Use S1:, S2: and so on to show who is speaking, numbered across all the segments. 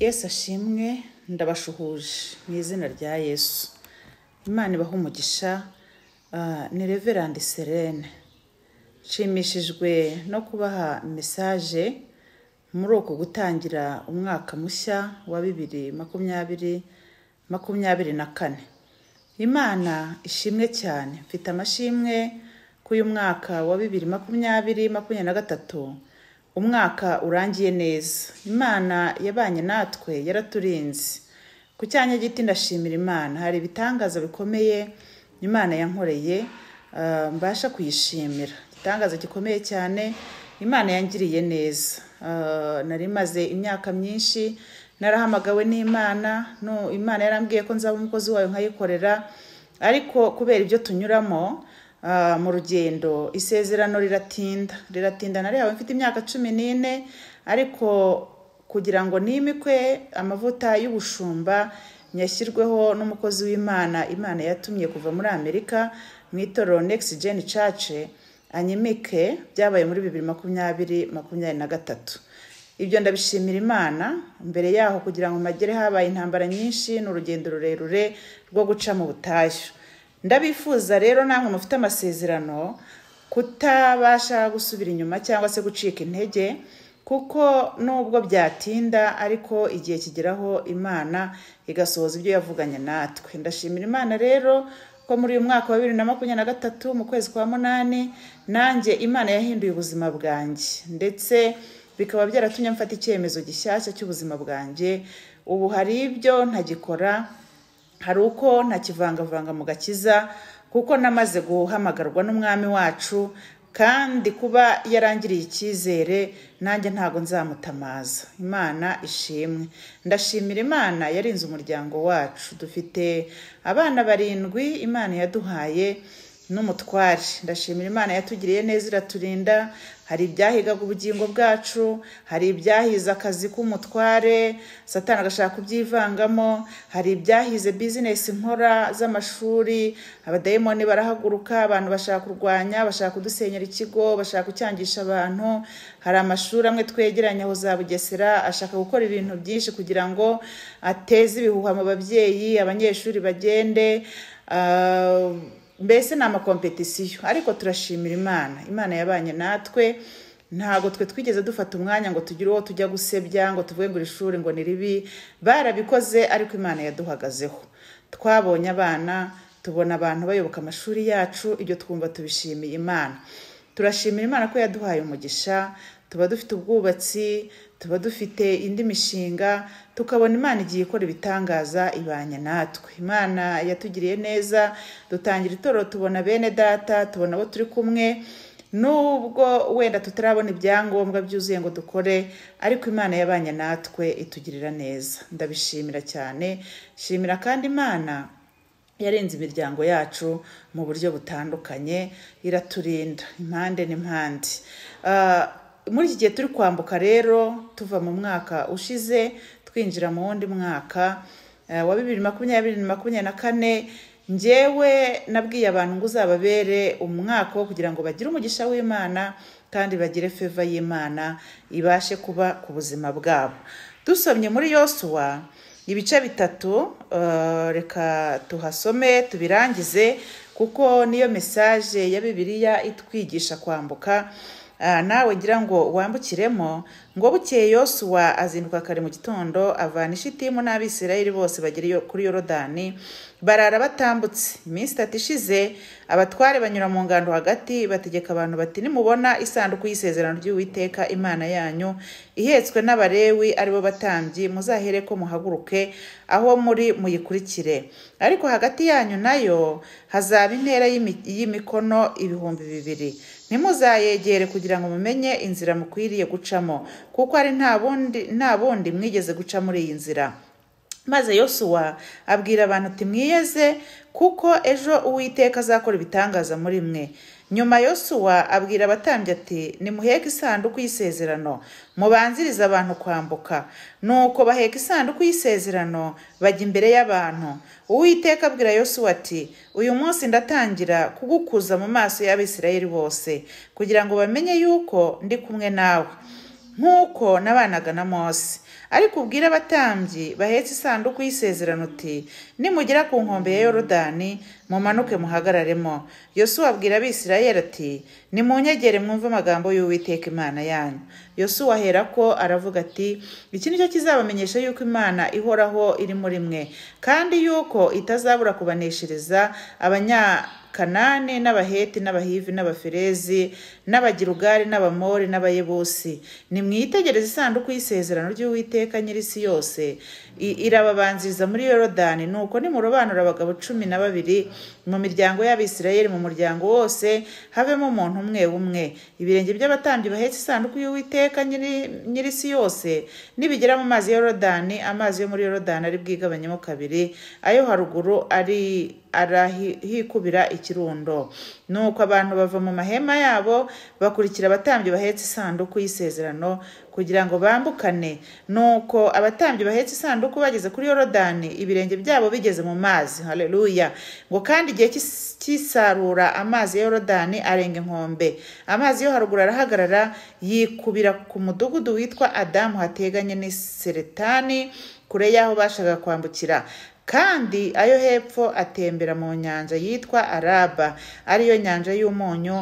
S1: yesu ashimwe ndabashuhuje mu izina rya yesu imana ibaha umugisha uh, ni reverandi serene nshimishijwe no kubaha mesaje muri uku gutangira umwaka mushya wa bibiri makumyabiri makumyabiri na kane imana ishimwe cyane mfite amashimwe uyu mwaka wa bibiri makumyabiri makumyabiri na gatatu umwaka urangiye neza imana yabanye natwe yaraturinze ku cyanya giti ndashimira imana hari ibitangaza bikomeye imana yankoreye uh, mbasha kuyishimira igitangaza gikomeye cyane imana yangiriye neza uh, nari maze imyaka myinshi narahamagawe n'imana imana yarambwiye ko nzaba umukozi wayo nkayikorera ariko kubera ibyo tunyuramo Ah, mu rugendo isezerano riratinda riratinda na reba mfite imyaka cumi n'ine ariko kugira ngo nimikwe amavuta y'ubushumba nyashyirweho n'umukozi w'imana imana yatumye kuva muri amerika mu itorero next gen church anyimike byabaye muri bibiri makumyabiri makumyabiri na gatatu ibyo ndabishimira imana mbere yaho kugira ngo magere habaye intambara nyinshi nurugendo rurerure rwo guca mu butayu ndabifuza rero namwe mufite amasezerano kutabasha gusubira inyuma cyangwa se gucika intege kuko nubwo byatinda ariko igihe kigeraho imana igasohoza ibyo yavuganye natwe ndashimira imana rero ko muri uyu mwaka wa bibiri na makumyabiri na gatatu mu kwezi kwa munani nanjye imana yahinduye ubuzima bwanjye ndetse bikaba byaratumye mfata icyemezo gishyashya cy'ubuzima bwanjye ubu hari ibyo ntagikora hari uko ntakivangavanga mu gakiza kuko namaze guhamagarwa n'umwami wacu kandi kuba yarangiriye icyizere nanjye ntago nzamutamaza imana ishimwe ndashimira imana yarinze umuryango wacu dufite abana barindwi imana yaduhaye n'umutware ndashimira imana yatugiriye neza iraturinda hari ibyahigaga ubugingo bwacu hari ibyahize akazi k'umutware satana agashaka kubyivangamo hari ibyahize bizinesi nkora z'amashuri abadayimoni barahaguruka abantu bashaka kurwanya bashaka kudusenyera ikigo bashaka kucyangisha abantu hari amashuri amwe twegeranye aho za bugesera ashaka gukora ibintu byinshi kugira ngo ateze ibihuha mu babyeyi abanyeshuri bagende ah, mbese ni amakompetisiyo ariko turashimira imana imana yabanye natwe ntabwo twe twigeze dufata umwanya ngo tugire uwo tujya gusebya ngo tuvuge ngo iri ngo ni ribi barabikoze ariko imana yaduhagazeho twabonye abana tubona abantu bayoboka amashuri yacu ibyo twumva tubishimiye imana turashimira imana ko yaduhaye umugisha tuba dufite ubwubatsi tuba dufite indi mishinga tukabona imana igiye ikora ibitangaza ibanye natwe imana yatugiriye neza dutangira itorero tubona bene data tubona abo turi kumwe nubwo wenda tutarabona ibyangombwa byuzuye ngo dukore ariko imana yabanye natwe itugirira neza ndabishimira cyane shimira kandi imana yarenze imiryango yacu mu buryo butandukanye iraturinda impande n'impande ah, muri iki gihe turi kwambuka rero tuva mu mwaka ushize twinjira mu wundi mwaka eh, wa bibiri makumyabiri makumyabiri na kane ngewe nabwiye abantu ngo uzababere umwaka wo kugira ngo bagire umugisha w'imana kandi bagire feva y'imana ibashe kuba ku buzima bwabo dusomye muri yosuwa ibice bitatu eh, reka tuhasome tubirangize kuko niyo mesaje ya bibiliya itwigisha kwambuka Ah, nawe ngira ngo wambukiremo ngo bukeye yosuwa azinduka kare mu gitondo avana ishitimu n'abisirayeli bose bagera kuri yorodani barara batambutse iminsi itatu ishize abatware banyura mu ngando hagati bategeka abantu bati nimubona isanduku y'isezerano ry'uwiteka imana yanyu ihetswe n'abarewi ari bo batambyi muzahere ko muhaguruke aho muri muyikurikire ariko hagati yanyu nayo hazaba intera y'imikono ibihumbi bibiri ntimuzayegere kugira ngo mumenye inzira mukwiriye gucamo kuko ari nta bundi mwigeze guca muri iyi nzira maze yosuwa abwira abantu ati mwiyeze kuko ejo uwiteka azakora ibitangaza muri mwe nyuma yosuwa abwira abatambyi ati nimuheke isanduku y'isezerano mubanzirize abantu kwambuka nuko baheka isanduku y'isezerano bajya imbere y'abantu uwiteka abwira yosuwa ati uyu munsi ndatangira kugukuza mu maso y'abisirayeli bose kugira ngo bamenye yuko ndi kumwe nawe nk'uko nabanaga na mose ariko ubwire abatambyi bahetse isanduku y'isezerano uti nimugera ku nkombe ya yorodani mumanuke muhagararemo yosuwa wabwira abisirayeli ati nimunyegere mwumve amagambo y'uwiteka imana yanyu yosuwa ahera ko aravuga ati iki ni cyo kizabamenyesha yuko imana ihoraho iri muri mwe kandi yuko itazabura kubaneshereza abanya kanani n'abaheti n'abahivi n'abaferezi n'abagirugari n'abamori n'abayebusi nimwitegereze isanduku y'isezerano ry'uwiteka nyir'isi yose irababanziriza muri yorodani nuko nimurobanura abagabo cumi na babiri mu miryango y'abisirayeli mu muryango wose havemo umuntu umwe umwe ibirenge by'abatambyi bahetse isanduku y'uwiteka nyir'isi yose nibigera mu mazi ya yorodani amazi yo muri yorodani ari bwigabanyemo kabiri ayo haruguru ari arahikubira ikirundo nuko abantu bava mu mahema yabo bakurikira abatambyi bahetse isanduku y'isezerano kugira ngo bambukane nuko abatambyi bahetse isanduku bageze kuri yorodani ibirenge byabo bigeze mu mazi hareruya ngo kandi igihe cy'isarura amazi ya yorodani arenga inkombe amazi yo haruguru arahagarara yikubira ku mudugudu witwa adamu hateganye n'iseretani kure y'aho bashaka kwambukira kandi ayo hepfo atembera mu nyanja yitwa araba ariyo nyanja y'umunyu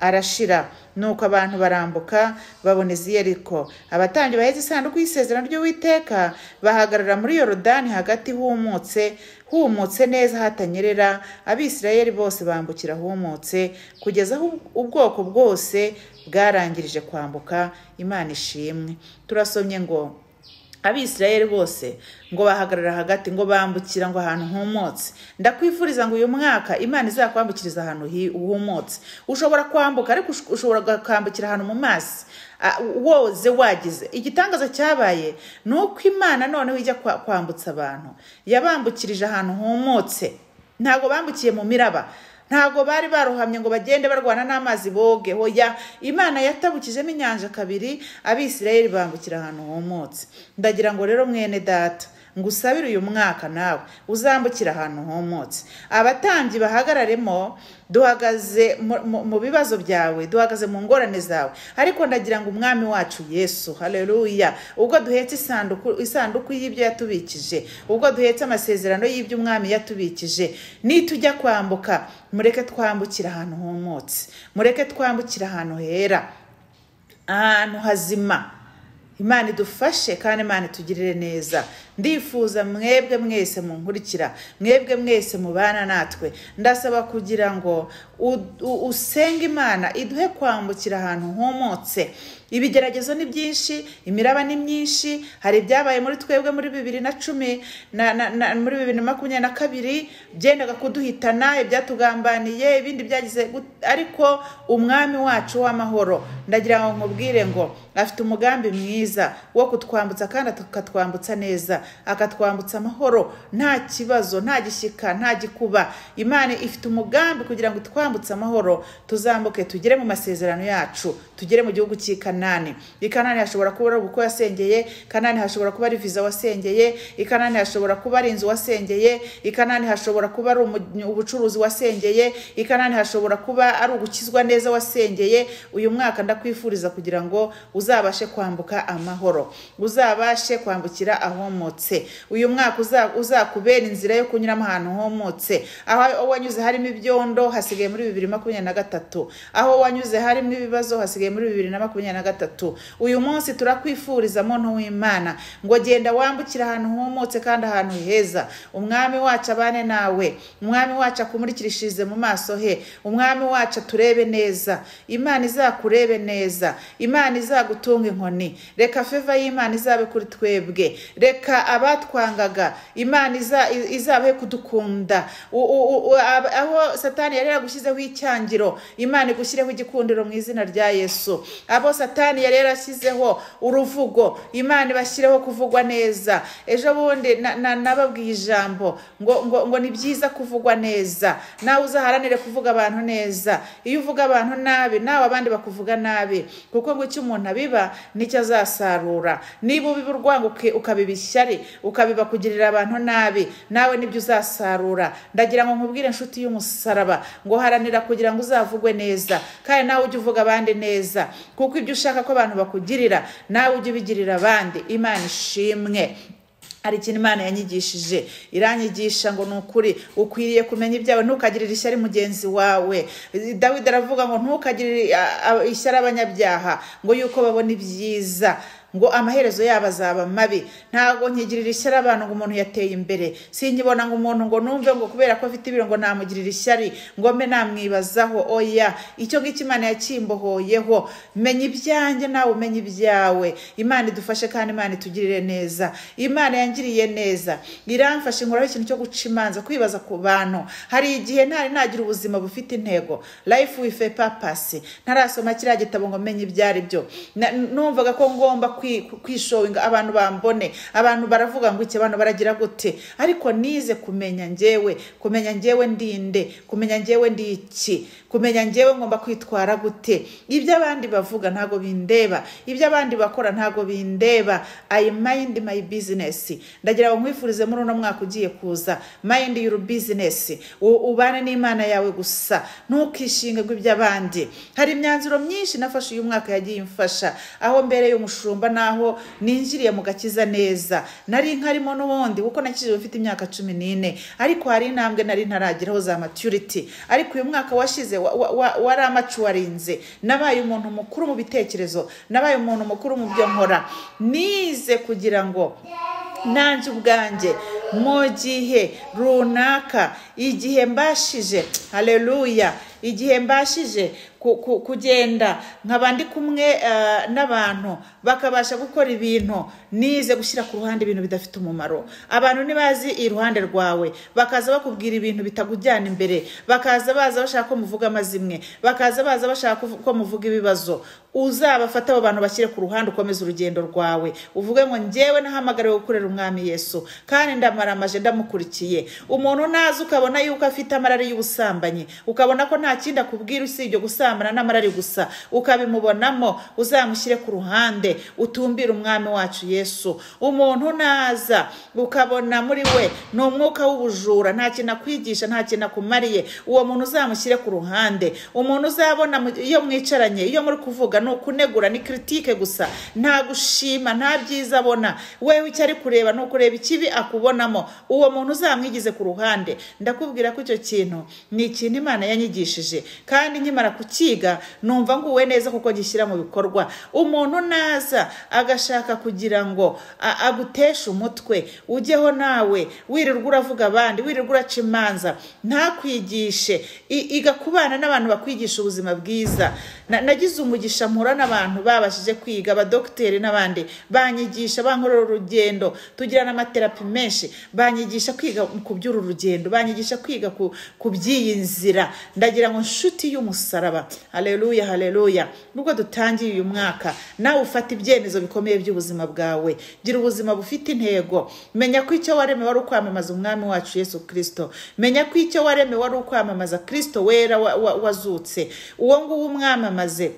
S1: arashira nuko abantu barambuka baboneza iziyeriko abatangyi bahetse isanduku y'isezerano ry'uwiteka bahagarara muri yorodani hagati humutse humutse neza hatanyerera abisirayeli bose bambukira humutse kugeza aho ubwoko bwose bwarangirije kwambuka imana ishimwe turasomye ngo abisirayeli bose ngo bahagarara hagati ngo bambukira ngo ahantu humutse ndakwifuriza ngo uyu mwaka imana izakwambukiriza ahantu humutse ushobora kwambuka ariko ushobora kwambukira ahantu mu mazi woze wagize igitangaza cyabaye ni uko imana noneho ijya kwambutsa abantu yabambukirije ahantu humutse ntabwo bambukiye mu miraba ntabwo bari barohamye ngo bagende barwana n'amazi boge hoya imana yatabukijemo inyanja kabiri abisirayeli bambukira ahantu humutse ndagira ngo rero mwene data ngo usabire uyu mwaka nawe uzambukire ahantu humutse abatambyi bahagararemo duhagaze mu bibazo byawe duhagaze mu ngorane zawe ariko ndagira ngo umwami wacu yesu hareruya ubwo duhetse isanduku y'ibyo yatubikije ubwo duhetse amasezerano y'ibyo umwami yatubikije nitujya kwambuka mureke twambukire ahantu humutse mureke twambukire ahantu hera ahantu hazima imana idufashe kandi imana itugirire neza ndifuza mwebwe mwese mu nkurikira mwebwe mwese mu bana natwe ndasaba kugira ngo usenge imana iduhe kwambukira ahantu humutse ibigeragezo ni byinshi imiraba ni myinshi hari ibyabaye muri twebwe muri bibiri na cumi muri bibiri na makumyabiri na kabiri byendaga kuduhitana ibyatugambaniye ibindi byagize ariko umwami wacu w'amahoro ndagira ngo nkubwire ngo afite umugambi mwiza wo kutwambutsa kandi akatwambutsa neza akatwambutsa amahoro nta kibazo nta gishyika nta gikuba imana ifite umugambi kugira ngo twambutse amahoro tuzambuke tugere mu masezerano yacu tugere mu gihugu cy'ikana kanani i kanani hashobora kuba ari ubukwe wasengeye kanani hashobora kuba ari viza wasengeye i kanani hashobora kuba ari inzu wasengeye i kanani hashobora kuba ari ubucuruzi wasengeye i kanani hashobora kuba ari ugukizwa neza wasengeye uyu mwaka ndakwifuriza kugira ngo uzabashe kwambuka amahoro uzabashe kwambukira ahomotse uyu mwaka uzakubera inzira yo kunyuramo ahantu homotse aho wanyuze harimo ibyondo hasigaye muri bibiri makumyabiri na gatatu aho wanyuze harimo ibibazo hasigaye muri bibiri na makumyabiri na gatatu uyu munsi turakwifuriza muntu w'imana ngo genda wambukire ahantu humutse kandi ahantu heza umwami wacu abane nawe umwami wacu akumurikishirize mu maso he umwami wacu aturebe neza imana izakurebe neza imana izagutunga inkoni reka feva y'imana izabe kuri twebwe reka abatwangaga imana izabe kudukunda aho satani yari yagushyizeho icyangiro imana igushyire igikundiro mu izina rya yesu abo satani yari yarashyizeho uruvugo imana ibashyireho kuvugwa neza ejo bundi nababwiye ijambo ngo ngo ni byiza kuvugwa neza nawe uzaharanire kuvuga abantu neza iyo uvuga abantu nabi nawe abandi bakuvuga nabi kuko ngo icyo umuntu abiba nicyo azasarura niba ubiba urwango ukabiba ishyari ukabiba kugirira abantu nabi nawe nibyo uzasarura ndagira ngo nkubwire inshuti y'umusaraba ngo haranira kugira ngo uzavugwe neza kandi nawe ujye uvuga abandi neza kuko ibyo ushaka ko abantu bakugirira nawe ujye ubigirira abandi imana ishimwe hari ikintu imana yanyigishije iranyigisha ngo ni ukuri ukwiriye kumenya ibyawe ntukagirire ishyari mugenzi wawe dawidi aravuga ngo ntukagirire ishyari abanyabyaha ngo yuko babona ibyiza ngo amaherezo yabo azaba mabi ntabwo nkigirira ishyari abantu ngo umuntu yateye imbere sinkibona ngo umuntu ngo numve ngo kubera ko afite ibiro ngo namugirira ishyari ngo mbe namwibazaho oya icyo ngicyo imana yacyimbohoyeho menya ibyanjye nawe umenya ibyawe imana idufashe kandi imana itugirire neza imana yangiriye neza iramfashe inkoraho ikintu cyo guca imanza kwibaza ku bantu hari igihe ntari nagira ubuzima bufite intego life with a purpose ntarasoma kiriya gitabo ngo menye ibyo ari byo numvaga ko ngomba kwishowinga abantu bambone abantu baravuga ngo iki abantu baragira gute ariko nize kumenya njyewe kumenya ngewe ndinde kumenya njyewe ndi iki kumenya ngewe ngomba kwitwara gute ibyo abandi bavuga ntago bindeba ibyo abandi bakora ntago bindeba ayi mayindi mayi bizinesi ndagira ngo nkwifurize muri uno mwaka ugiye kuza mayindi yuru bizinesi ubane n'imana yawe gusa ntukishinge iby'abandi hari imyanzuro myinshi nafashe uyu mwaka yagiye imfasha aho mbere y'umushumba naho ninjiriye mu gakiza neza nari nkarimo n'ubundi kuko nakije ufite imyaka cumi n'ine ariko hari intambwe nari ntarageraho za maturity ariko uyu mwaka washize wari amacu warinze nabaye umuntu mukuru mu bitekerezo nabaye umuntu mukuru mu byo nkora nize kugira ngo nanjye ubwanjye mu gihe runaka igihe mbashije hareruya igihe mbashije kugenda nkaba ndi kumwe eh, n'abantu bakabasha gukora ibintu nize gushyira ku ruhande ibintu bidafite umumaro abantu ntibazi iruhande rwawe bakaza bakubwira ibintu bitagujyana imbere bakaza baza bashaka ko muvuga amazimwe bakaza baza bashaka ko muvuga ibibazo uzabafate abo bantu bashyire ku ruhande ukomeze urugendo rwawe uvuge ngo ngewe nahamagariwe gukorera umwami yesu kandi ndamaramaje ndamukurikiye umuntu nazi ukabona yuko afite amarari y'ubusambanyi ukabona ko nta nta kindi akubwira usibye gusambana n'amarari gusa ukabimubonamo uzamushyire ku ruhande utumbire umwami wacu yesu umuntu naza ukabona muri we ni umwuka w'ubujura nta kintu akwigisha nta kintu akumariye uwo muntu uzamushyire ku ruhande umuntu uzabona iyo mwicaranye iyo muri kuvuga ni ukunegura ni kiritike gusa nta gushima nta byiza abona wewe icyo ari kureba ni ukureba ikibi akubonamo uwo muntu uzamwigize ku ruhande ndakubwira ko icyo kintu ni ikintu imana yanyigishije gishimishije kandi nkimara kukiga numva nguwe neza kuko gishyira mu bikorwa umuntu naza agashaka kugira ngo aguteshe umutwe ujyeho nawe wirirwa uravuga abandi wirirwa uraca imanza ntakwigishe iga kubana n'abantu bakwigisha ubuzima bwiza nagize umugisha mpura n'abantu babashije kwiga abadogiteri n'abandi banyigisha bankorera urugendo tugirana amaterapi menshi banyigisha kwiga ku by'uru rugendo banyigisha kwiga ku by'iyi nzira ndagira yaba inshuti y'umusaraba hareruya hareruya nubwo dutangiye uyu mwaka nawe ufata ibyemezo bikomeye by'ubuzima bwawe gira ubuzima bufite intego menya ko icyo wareme wari ukwamamaza umwami wacu yesu kirisito menya ko icyo wareme wari ukwamamaza kirisito wera wazutse uwo nguwo umwamamaze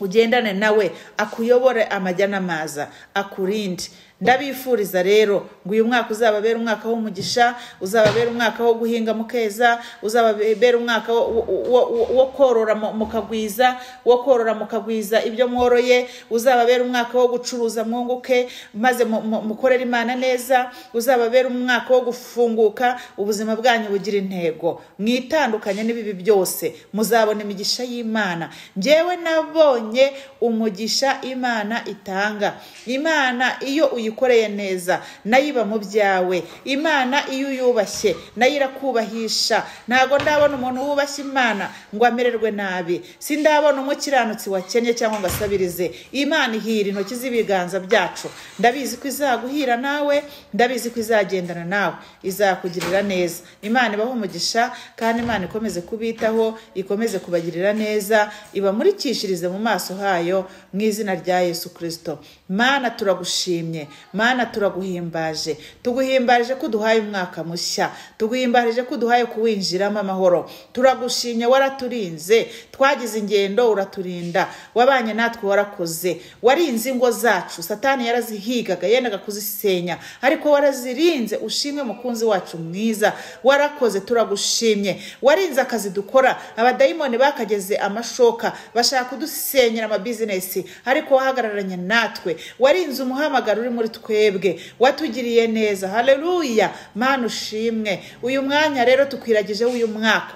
S1: ugendane nawe akuyobore amajya n'amaza akurinde ndabifuriza rero ngo uyu mwaka uzababere umwaka w'umugisha uzababere umwaka wo guhinga mukeza uzababere umwaka wo korora mukagwiza wo korora mukagwiza ibyo mworoye uzababere umwaka wo gucuruza mwunguke maze mukorere imana neza uzababere umwaka wo gufunguka ubuzima bwanyu bugira intego mwitandukanye n'ibibi byose muzabona imigisha y'imana ngewe nabonye umugisha imana itanga imana iyo uyu uyikoreye neza nayo iba mu byawe imana iyo uyubashye nayo irakubahisha ntabwo ndabona umuntu wubashye imana ngo amererwe nabi sindabona umukiranutsi wakennye cyangwa ngo asabirize imana ihira intoki z'ibiganza byacu ndabizi ko izaguhira nawe ndabizi ko izagendana nawe izakugirira neza imana ibaho umugisha kandi imana ikomeze kubitaho ikomeze kubagirira neza ibamurikishirize mu maso hayo mu izina rya yesu kirisito mana turagushimye mana turaguhimbaje tuguhimbarije ko uduhaye umwaka mushya tuguhimbarije ko uduhaye kuwinjiramo amahoro turagushimye waraturinze twagize ingendo uraturinda wabanye natwe warakoze warinze ingo zacu satani yarazihigaga yendaga kuzisenya ariko warazirinze ushimwe mukunzi wacu mwiza warakoze turagushimye warinze akazi dukora abadayimoni bakageze amashoka bashaka kudusenyera amabizinesi ariko wahagararanye natwe warinze umuhamagaro uri muri twebwe watugiriye neza hareruya mwana ushimwe uyu mwanya rero tukwiragije w'uyu mwaka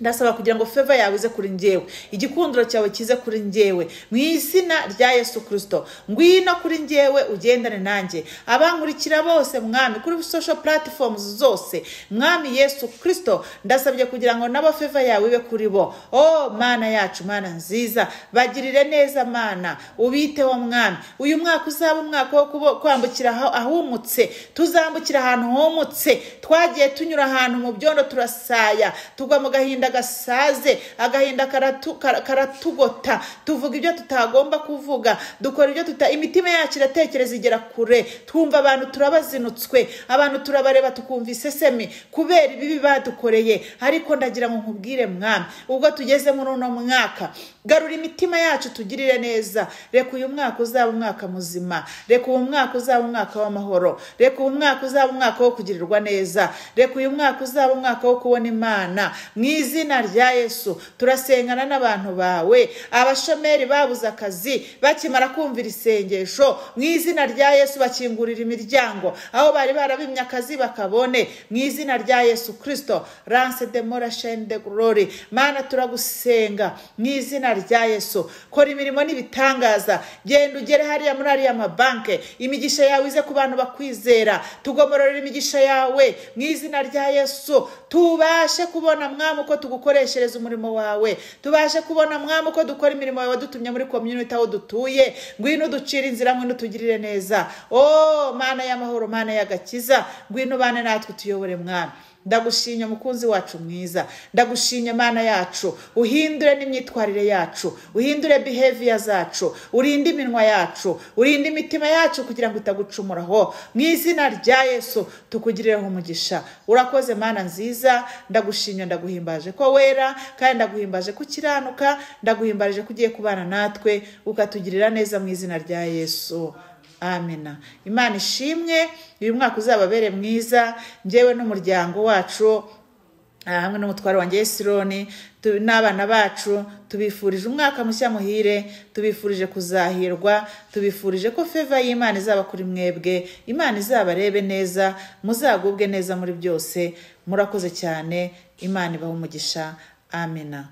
S1: ndasaba kugira ngo feva yawe ize kuri njyewe igikundiro cyawe kize kuri njyewe mu izina rya yesu kirisito ngwino kuri njyewe ugendane nanjye abankurikira bose mwami kuri sosho puratifomu zose mwami yesu kirisito ndasabye kugira ngo nabo feva yawe ibe kuri bo o oh, mana yacu mana nziza bagirire neza mana ubiteho mwami uyu mwaka uzaba umwaka wo kwambukira ahumutse tuzambukira ahantu humutse twagiye tunyura ahantu mu byondo turasaya tugwa mu gahinda agahinda gasaze agahinda karatugota tuvuga ibyo tutagomba kuvuga dukora ibyo tuta imitima yacu iratekereza igera kure twumva abantu turabazinutswe abantu turabareba tukumva isesemi kubera ibibi badukoreye ariko ndagira ngo nkubwire mwami ubwo tugeze muri uno mwaka garura imitima yacu tugirire neza reka uyu mwaka uzaba umwaka muzima reka uyu mwaka uzaba umwaka w'amahoro reka uyu mwaka uzaba umwaka wo kugirirwa neza reka uyu mwaka uzaba umwaka wo kubona imana mu izina rya yesu turasengana n'abantu bawe abashomeri babuze akazi bakimara kumvira isengesho mu izina rya yesu bakingurira imiryango aho bari barabimye akazi bakabone mu izina rya yesu kirisito ranse de mora de gorori mana turagusenga mu izina rya yesu kora imirimo n'ibitangaza genda ugere hariya muri ariya mabanke imigisha yawe ize ku bantu bakwizera tugomororera imigisha yawe mu izina rya yesu tubashe kubona mwami uko tugukoreshereza umurimo wawe tubashe kubona mwami uko dukora imirimo yawe wadutumye muri komyuniti aho dutuye ngwino uducire inzira ngwino utugirire neza oh mana y'amahoro mana y'agakiza ngwino ubane natwe tuyobore mwana ndagushimye mukunzi wacu mwiza ndagushimye mana yacu uhindure n'imyitwarire yacu uhindure biheviya zacu urinde iminwa yacu urinde imitima yacu kugira ngo itagucumuraho mu izina rya yesu tukugireho umugisha urakoze mana nziza ndagushimye ndaguhimbaje ko wera kandi ndaguhimbaje ko ukiranuka ndaguhimbaje ko ugiye kubana natwe ukatugirira neza mu izina rya yesu amena imana ishimwe uyu mwaka uzababere mwiza ngewe n'umuryango wacu ah, hamwe n'umutwaro wanjye Sironi n'abana bacu tubifurije umwaka mushya muhire tubifurije kuzahirwa tubifurije ko feva y'imana izaba kuri mwebwe imana izabarebe neza muzagubwe neza muri byose murakoze cyane imana ibaha umugisha amena